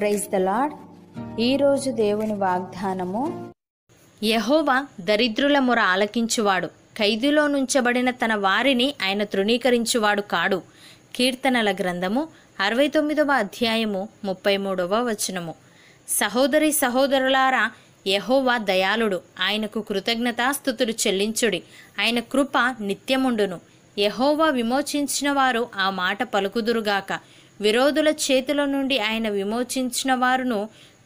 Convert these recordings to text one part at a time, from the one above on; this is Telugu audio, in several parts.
ప్రైజ్ ద లాడ్ ఈరోజు దేవుని వాగ్దానము యహోవా దరిద్రుల మొర ఆలకించువాడు ఖైదులో నుంచబడిన తన వారిని ఆయన తృణీకరించువాడు కాడు కీర్తనల గ్రంథము అరవై తొమ్మిదవ అధ్యాయము ముప్పై మూడవ వచనము సహోదరి సహోదరులారా యహోవా దయాళుడు ఆయనకు కృతజ్ఞతాస్థుతులు చెల్లించుడి ఆయన కృప నిత్యముండును యహోవా విమోచించిన వారు ఆ మాట పలుకుదురుగాక విరోధుల చేతుల నుండి ఆయన విమోచించిన వారును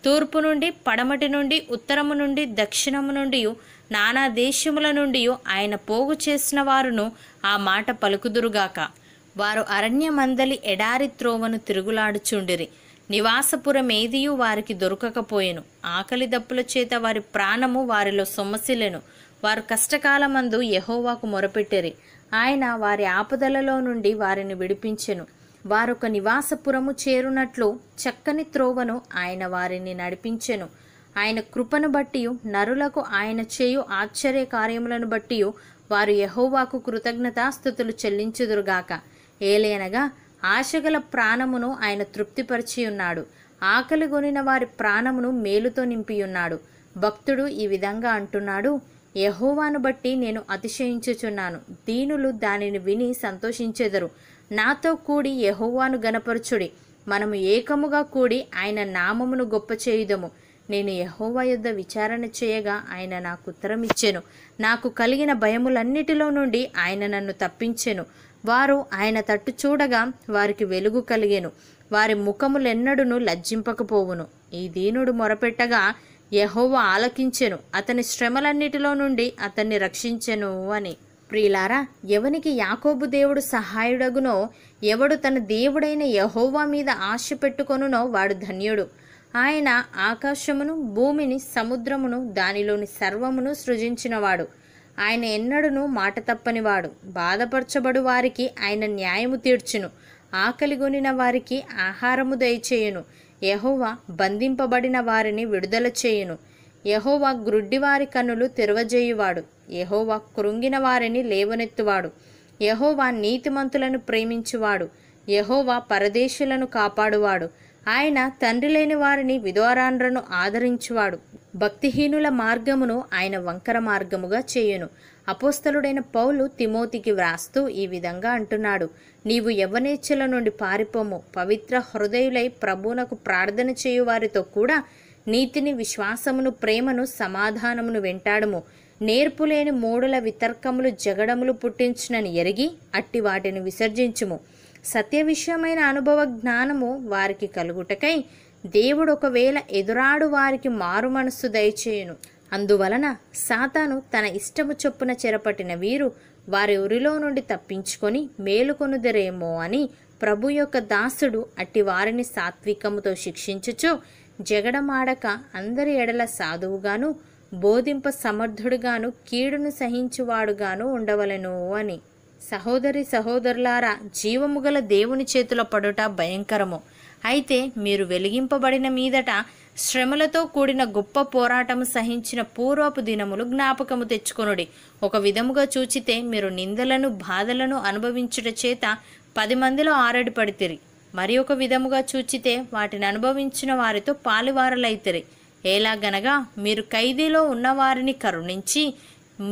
తూర్పు నుండి పడమటి నుండి ఉత్తరము నుండి దక్షిణము నుండి నానా దేశముల నుండి ఆయన పోగు చేసిన వారును ఆ మాట పలుకుదురుగాక వారు అరణ్య మందలి ఎడారి త్రోవను తిరుగులాడుచుండిరి నివాసపురం ఏదియు వారికి దొరకకపోయెను ఆకలి దప్పుల చేత వారి ప్రాణము వారిలో సొమ్మసిలెను వారు కష్టకాలమందు యహోవాకు మొరపెట్టిరి ఆయన వారి ఆపదలలో నుండి వారిని విడిపించెను వారొక నివాసపురము చేరునట్లు చక్కని త్రోవను ఆయన వారిని నడిపించెను ఆయన కృపను బట్టి నరులకు ఆయన చేయు ఆశ్చర్య కార్యములను బట్టి వారు యహోవాకు కృతజ్ఞతాస్థుతులు చెల్లించుదురుగాక ఏలేనగా ఆశగల ప్రాణమును ఆయన తృప్తిపరిచి ఉన్నాడు ఆకలి గొనిన వారి ప్రాణమును మేలుతో నింపియున్నాడు భక్తుడు ఈ విధంగా అంటున్నాడు యహోవాను బట్టి నేను అతిశయించుచున్నాను దీనులు దానిని విని సంతోషించెదరు నాతో కూడి యహోవాను గనపరచుడి మనము ఏకముగా కూడి ఆయన నామమును గొప్ప చేయుదము నేను యహోవా యుద్ధ విచారణ చేయగా ఆయన నాకు ఉత్తరం ఇచ్చెను నాకు కలిగిన భయములన్నిటిలో నుండి ఆయన నన్ను తప్పించెను వారు ఆయన తట్టు చూడగా వారికి వెలుగు కలిగెను వారి ముఖములెన్నడూను లజ్జింపకపోవును ఈ దీనుడు మొరపెట్టగా యహోవ ఆలకించెను అతని శ్రమలన్నిటిలో నుండి అతన్ని రక్షించెను అని ప్రియులారా ఎవనికి యాకోబు దేవుడు సహాయుడగునో ఎవడు తన దేవుడైన యహోవా మీద ఆశ పెట్టుకొనునో వాడు ధన్యుడు ఆయన ఆకాశమును భూమిని సముద్రమును దానిలోని సర్వమును సృజించినవాడు ఆయన ఎన్నడును మాట తప్పనివాడు బాధపరచబడు వారికి ఆయన న్యాయము తీర్చును ఆకలిగొనిన వారికి ఆహారము దయచేయును యహోవా బంధింపబడిన వారిని విడుదల చేయును యహోవా గ్రుడ్డివారి కన్నులు తెరవజేయువాడు యహోవా కృంగిన వారిని లేవనెత్తువాడు యహోవా నీతిమంతులను ప్రేమించువాడు యహోవా పరదేశులను కాపాడువాడు ఆయన తండ్రి లేని వారిని విధోరాండ్రను ఆదరించువాడు భక్తిహీనుల మార్గమును ఆయన వంకర మార్గముగా చేయును అపోస్తలుడైన పౌలు తిమోతికి వ్రాస్తూ ఈ విధంగా అంటున్నాడు నీవు యవనేచ్ఛల నుండి పారిపోము పవిత్ర హృదయులై ప్రభువునకు ప్రార్థన చేయువారితో కూడా నీతిని విశ్వాసమును ప్రేమను సమాధానమును వెంటాడము నేర్పులేని మూడుల వితర్కములు జగడములు పుట్టించునని ఎరిగి అట్టి వాటిని విసర్జించుము సత్య విషయమైన అనుభవ జ్ఞానము వారికి కలుగుటకై దేవుడు ఒకవేళ ఎదురాడు వారికి మారు మనస్సు దయచేయును అందువలన సాతాను తన ఇష్టము చొప్పున చెరపట్టిన వీరు వారి ఉరిలో నుండి తప్పించుకొని మేలుకొనుదరేమో అని ప్రభు యొక్క దాసుడు అట్టి వారిని సాత్వికముతో శిక్షించుచు జగడమాడక అందరి ఎడల సాధువుగాను బోధింప సమర్థుడుగాను కీడును సహించువాడుగాను ఉండవలను అని సహోదరి సహోదరులారా జీవము గల దేవుని చేతుల పడుట భయంకరము అయితే మీరు వెలిగింపబడిన మీదట శ్రమలతో కూడిన గొప్ప పోరాటము సహించిన పూర్వపు దినములు జ్ఞాపకము తెచ్చుకొనుడి ఒక విధముగా చూచితే మీరు నిందలను బాధలను అనుభవించుట చేత పది మందిలో ఆరడి పడితిరి మరి ఒక విధముగా చూచితే వాటిని అనుభవించిన వారితో పాలువారలైతరి ఎలాగనగా మీరు ఖైదీలో ఉన్నవారిని కరుణించి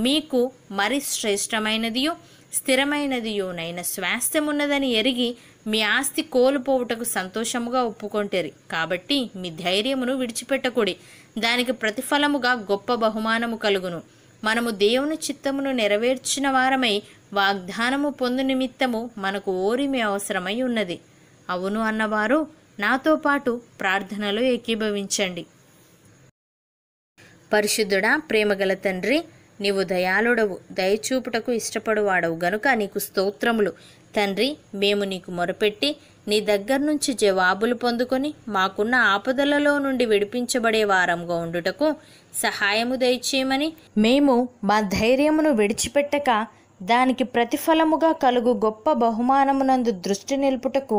మీకు మరి శ్రేష్టమైనదియు స్థిరమైనదియునైన స్వాస్థ్యమున్నదని ఎరిగి మీ ఆస్తి కోల్పోవుటకు సంతోషముగా ఒప్పుకొంటారు కాబట్టి మీ ధైర్యమును విడిచిపెట్టకూడి దానికి ప్రతిఫలముగా గొప్ప బహుమానము కలుగును మనము దేవుని చిత్తమును నెరవేర్చిన వారమై వాగ్దానము పొందు నిమిత్తము మనకు ఓరిమి అవసరమై ఉన్నది అవును అన్నవారు నాతో పాటు ప్రార్థనలో ఏకీభవించండి పరిశుద్ధుడా ప్రేమగల తండ్రి నీవు దయాళుడవు దయచూపుటకు ఇష్టపడువాడవు గనుక నీకు స్తోత్రములు తండ్రి మేము నీకు మొరపెట్టి నీ దగ్గర నుంచి జవాబులు పొందుకొని మాకున్న ఆపదలలో నుండి విడిపించబడే వారంగా ఉండుటకు సహాయము దయచేయమని మేము మా ధైర్యమును విడిచిపెట్టక దానికి ప్రతిఫలముగా కలుగు గొప్ప బహుమానమునందు దృష్టి నిలుపుటకు